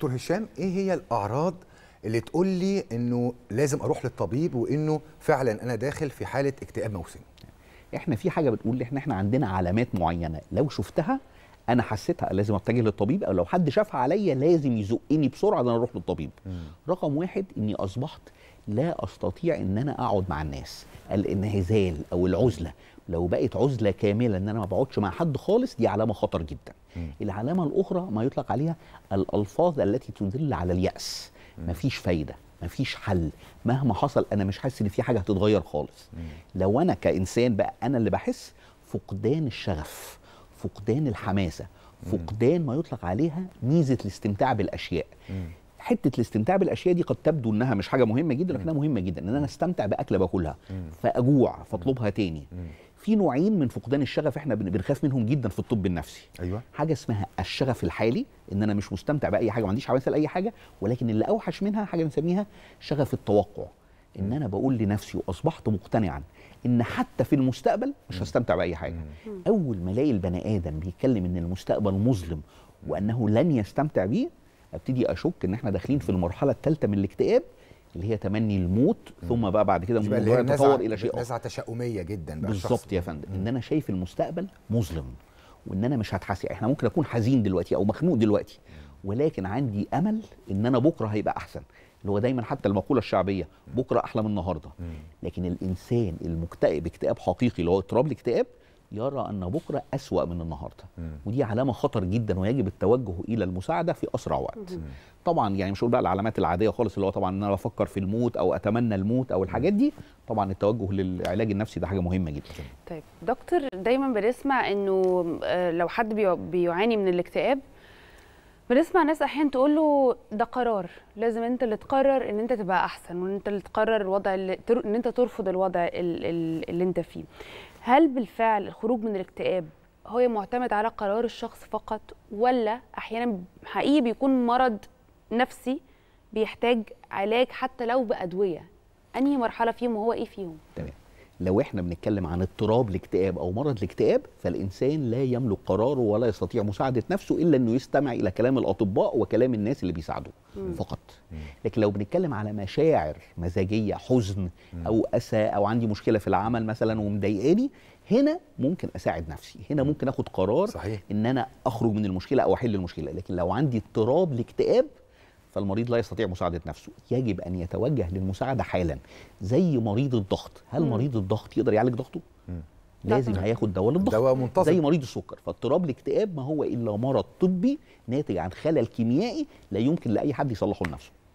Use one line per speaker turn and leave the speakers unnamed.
دكتور هشام ايه هي الاعراض اللي تقول لي انه لازم اروح للطبيب وانه فعلا انا داخل في حاله اكتئاب موسمي احنا في حاجه بتقول احنا احنا عندنا علامات معينه لو شفتها انا حسيتها لازم اتجه للطبيب او لو حد شافها عليا لازم يزقني بسرعه ان انا اروح للطبيب رقم واحد اني اصبحت لا استطيع ان انا اقعد مع الناس الانهزال او العزله لو بقت عزله كامله ان انا ما بقعدش مع حد خالص دي علامه خطر جدا مم. العلامه الاخرى ما يطلق عليها الالفاظ التي تدل على الياس مفيش فايده مفيش حل مهما حصل انا مش حاسس ان في حاجه هتتغير خالص مم. لو انا كانسان بقى انا اللي بحس فقدان الشغف فقدان الحماسه فقدان ما يطلق عليها ميزه الاستمتاع بالاشياء حته الاستمتاع بالاشياء دي قد تبدو انها مش حاجه مهمه جدا لكنها مهمه جدا ان انا استمتع باكله باكلها فاجوع فاطلبها تاني في نوعين من فقدان الشغف احنا بنخاف منهم جدا في الطب النفسي ايوه حاجه اسمها الشغف الحالي ان انا مش مستمتع باي حاجه ما عنديش حماسه لاي حاجه ولكن اللي اوحش منها حاجه بنسميها شغف التوقع ان انا بقول لنفسي واصبحت مقتنعا ان حتى في المستقبل مش هستمتع باي حاجه اول ما الاقي البني ادم بيتكلم ان المستقبل مظلم وانه لن يستمتع بيه ابتدي اشك ان احنا داخلين في المرحله الثالثه من الاكتئاب اللي هي تمني الموت ثم بقى بعد كده الموضوع يتطور الى شيء اخر نزعه تشاؤميه جدا بالظبط يا فندم ان انا شايف المستقبل مظلم وان انا مش هتحاسب احنا ممكن اكون حزين دلوقتي او مخنوق دلوقتي ولكن عندي امل ان انا بكره هيبقى احسن اللي هو دايما حتى المقوله الشعبيه بكره احلى من النهارده لكن الانسان المكتئب اكتئاب حقيقي اللي هو اضطراب الاكتئاب يرى ان بكره اسوا من النهارده ودي علامه خطر جدا ويجب التوجه الى المساعده في اسرع وقت طبعا يعني مش هقول بقى العلامات العاديه خالص اللي هو طبعا ان انا بفكر في الموت او اتمنى الموت او الحاجات دي طبعا التوجه للعلاج النفسي ده حاجه مهمه جدا
طيب دكتور دايما بنسمع انه آه، لو حد بيعاني من الاكتئاب بنسمع ناس احيانا تقول له ده قرار لازم انت اللي تقرر ان انت تبقى احسن وان انت اللي تقرر الوضع اللي ان انت ترفض الوضع اللي انت فيه هل بالفعل الخروج من الاكتئاب هو معتمد على قرار الشخص فقط ولا احيانا حقيقي بيكون مرض نفسي بيحتاج علاج حتى لو بادويه انهي مرحله فيهم وهو ايه فيهم
تمام لو احنا بنتكلم عن اضطراب الاكتئاب او مرض الاكتئاب فالانسان لا يملك قراره ولا يستطيع مساعده نفسه الا انه يستمع الى كلام الاطباء وكلام الناس اللي بيساعدوه فقط لكن لو بنتكلم على مشاعر مزاجيه حزن او اسى او عندي مشكله في العمل مثلا ومضايقاني هنا ممكن اساعد نفسي هنا ممكن اخد قرار صحيح. ان انا اخرج من المشكله او احل المشكله لكن لو عندي اضطراب الاكتئاب فالمريض لا يستطيع مساعده نفسه يجب ان يتوجه للمساعده حالا زي مريض الضغط هل مم. مريض الضغط يقدر يعالج ضغطه مم. لازم هياخد دواء للضغط دواء منتظم زي مريض السكر فاضطراب الاكتئاب ما هو الا مرض طبي ناتج عن خلل كيميائي لا يمكن لاي حد يصلحه لنفسه